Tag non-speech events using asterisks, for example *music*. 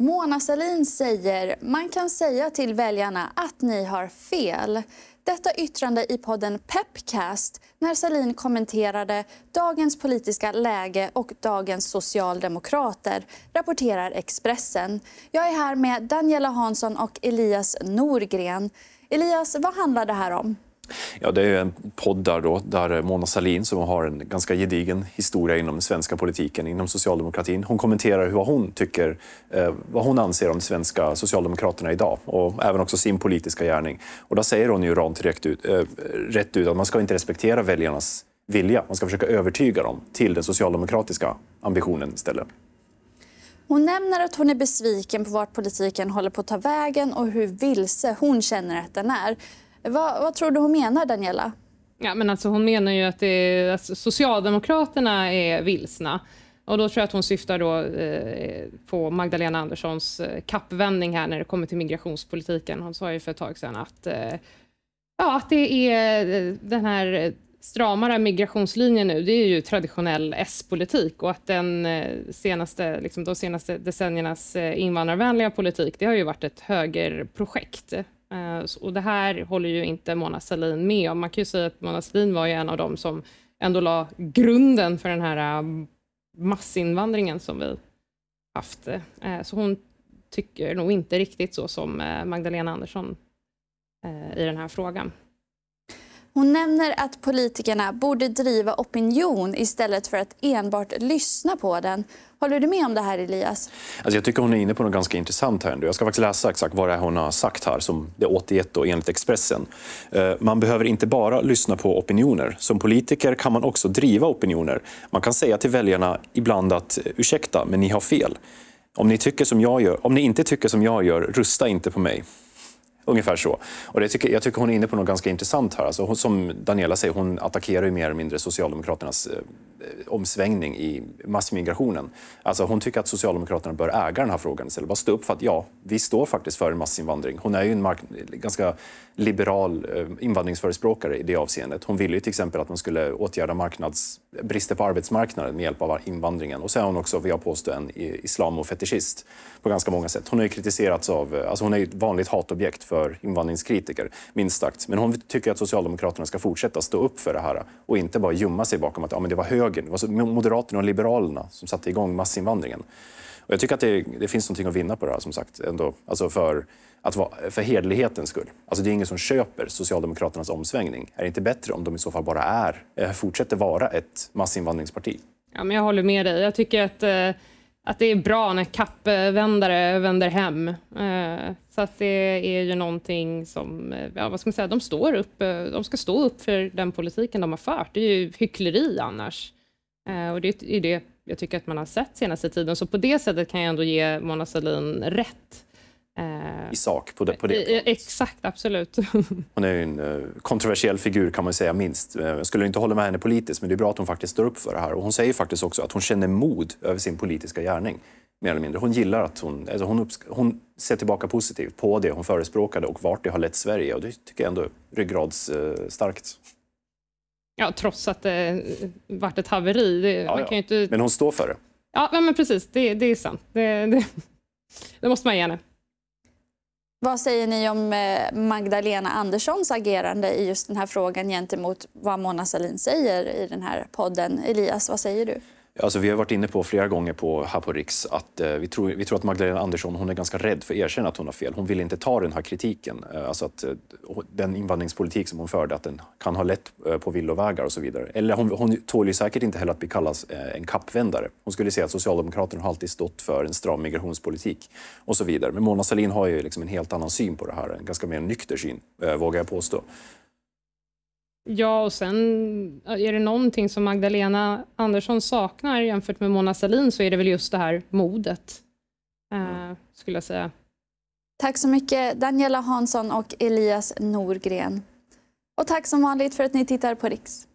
Mona Salin säger man kan säga till väljarna att ni har fel. Detta yttrande i podden Pepcast när Salin kommenterade dagens politiska läge och dagens socialdemokrater, rapporterar Expressen. Jag är här med Daniela Hansson och Elias Norgren. Elias, vad handlar det här om? Ja, det är en podd där, då, där Mona Salin som har en ganska gedigen historia inom den svenska politiken, inom socialdemokratin. Hon kommenterar vad hon tycker, eh, vad hon anser om de svenska socialdemokraterna idag och även också sin politiska gärning. Och där säger hon ju rent direkt ut, eh, rätt ut att man ska inte respektera väljarnas vilja. Man ska försöka övertyga dem till den socialdemokratiska ambitionen istället. Hon nämner att hon är besviken på vart politiken håller på att ta vägen och hur vilse hon känner att den är. Vad, vad tror du hon menar, Daniela? Ja, men alltså, hon menar ju att, är, alltså, Socialdemokraterna är vilsna. Och då tror jag att hon syftar då, eh, på Magdalena Anderssons eh, kappvändning här när det kommer till migrationspolitiken. Hon sa ju för ett tag sedan att, eh, ja, att det är eh, den här stramare migrationslinjen nu, det är ju traditionell S-politik och att den eh, senaste, liksom de senaste decenniernas invandrarvänliga politik, det har ju varit ett högerprojekt. Eh, och det här håller ju inte Mona Sahlin med om. Man kan ju säga att Mona Sahlin var ju en av dem som ändå la grunden för den här eh, massinvandringen som vi haft. Eh, så hon tycker nog inte riktigt så som Magdalena Andersson i den här frågan. Hon nämner att politikerna borde driva opinion istället för att enbart lyssna på den. Håller du med om det här Elias? Alltså jag tycker hon är inne på något ganska intressant här ändå. Jag ska faktiskt läsa exakt vad det är hon har sagt här, som det är återgett då, enligt Expressen. Eh, man behöver inte bara lyssna på opinioner. Som politiker kan man också driva opinioner. Man kan säga till väljarna ibland att eh, ursäkta, men ni har fel. Om ni, tycker som jag gör, om ni inte tycker som jag gör, rösta inte på mig. Ungefär så. Och det tycker, jag tycker hon är inne på något ganska intressant här. Alltså hon, som Daniela säger, hon attackerar ju mer eller mindre Socialdemokraternas eh, omsvängning i massmigrationen. Alltså hon tycker att Socialdemokraterna bör äga den här frågan istället. Bara stå upp för att ja, vi står faktiskt för en massinvandring. Hon är ju en ganska liberal eh, invandringsförespråkare i det avseendet. Hon ville ju till exempel att man skulle åtgärda marknads brister på arbetsmarknaden med hjälp av invandringen. Och så är hon också, vill jag påstå, en islamofetischist på ganska många sätt. Hon har kritiserats av, alltså hon är ett vanligt hatobjekt för invandringskritiker, minst sagt. Men hon tycker att Socialdemokraterna ska fortsätta stå upp för det här och inte bara gömma sig bakom att ja, men det var högern, det var Moderaterna och Liberalerna som satte igång massinvandringen. Och jag tycker att det, det finns någonting att vinna på det här, som sagt. Ändå. Alltså för, att vara, för hederlighetens skull. Alltså det är ingen som köper Socialdemokraternas omsvängning. Är det inte bättre om de i så fall bara är, eh, fortsätter vara ett massinvandringsparti? Ja, men jag håller med dig. Jag tycker att, eh, att det är bra när kappvändare vänder hem. Eh, så att det är ju någonting som, ja, vad ska man säga, de står upp. De ska stå upp för den politiken de har fört. Det är ju hyckleri annars. Och det är det jag tycker att man har sett senaste tiden. Så på det sättet kan jag ändå ge Mona Sahlin rätt. Eh, I sak på det, på det Exakt, absolut. *laughs* Hon är ju en eh, kontroversiell figur kan man säga minst. Eh, jag skulle inte hålla med henne politiskt men det är bra att hon faktiskt står upp för det här. Och hon säger faktiskt också att hon känner mod över sin politiska gärning. Mer eller mindre. Hon gillar att hon, alltså hon, hon ser tillbaka positivt på det hon förespråkade och vart det har lett Sverige. Och det tycker jag ändå är ryggradsstarkt. Eh, Ja, trots att det varit ett haveri. Det, ja, man kan ja. inte... Men hon står för det. Ja, men precis. Det, det är sant. Det, det, det måste man ge henne. Vad säger ni om eh, Magdalena Anderssons agerande i just den här frågan gentemot vad Mona Sahlin säger i den här podden? Elias, vad säger du? Alltså, vi har varit inne på flera gånger på, här på Riks att eh, vi, tror, vi tror att Magdalena Andersson hon är ganska rädd för att erkänna att hon har fel. Hon vill inte ta den här kritiken. Eh, alltså att eh, den invandringspolitik som hon förde, att den kan ha lett eh, på villovägar och så vidare. Eller hon, hon tål ju säkert inte heller att bli kallad eh, en kappvändare. Hon skulle säga att Socialdemokraterna har alltid stått för en stram migrationspolitik och så vidare. Men Mona Sahlin har ju liksom en helt annan syn på det här, en ganska mer nykter syn, eh, vågar jag påstå. Ja, och sen äh, är det någonting som Magdalena Andersson saknar jämfört med Mona Sahlin så är det väl just det här modet, eh, mm. skulle jag säga. Tack så mycket Daniela Hansson och Elias Norgren. Och tack som vanligt för att ni tittar på Riks.